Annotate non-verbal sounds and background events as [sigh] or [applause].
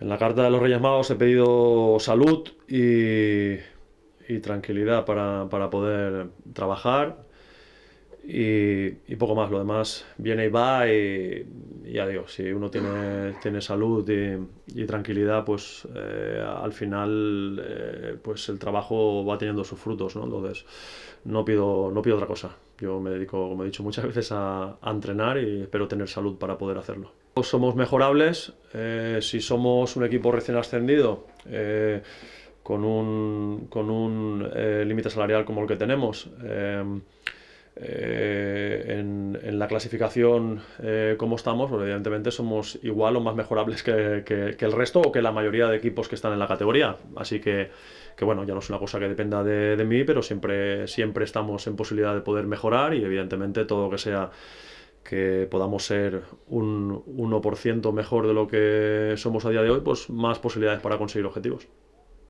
En la carta de los Reyes Magos he pedido salud y, tranquilidad para, poder trabajar y, poco más. Lo demás viene y va ya digo, si uno tiene, tiene salud y, tranquilidad, pues eh, al final eh, pues el trabajo va teniendo sus frutos, ¿no? Entonces, no pido, no pido otra cosa. Yo me dedico, como he dicho muchas [laughs] veces, a, entrenar y espero tener salud para poder hacerlo. somos mejorables. Eh, si somos un equipo recién ascendido, con un, con un límite salarial como el que tenemos, en la clasificación eh, como estamos, pues, evidentemente somos igual o más mejorables que, el resto o que la mayoría de equipos que están en la categoría. Así que, que bueno, ya no es una cosa que dependa de, mí, pero siempre, siempre estamos en posibilidad de poder mejorar y evidentemente todo lo que sea que podamos ser un 1% mejor de lo que somos a día de hoy, pues más posibilidades para conseguir objetivos.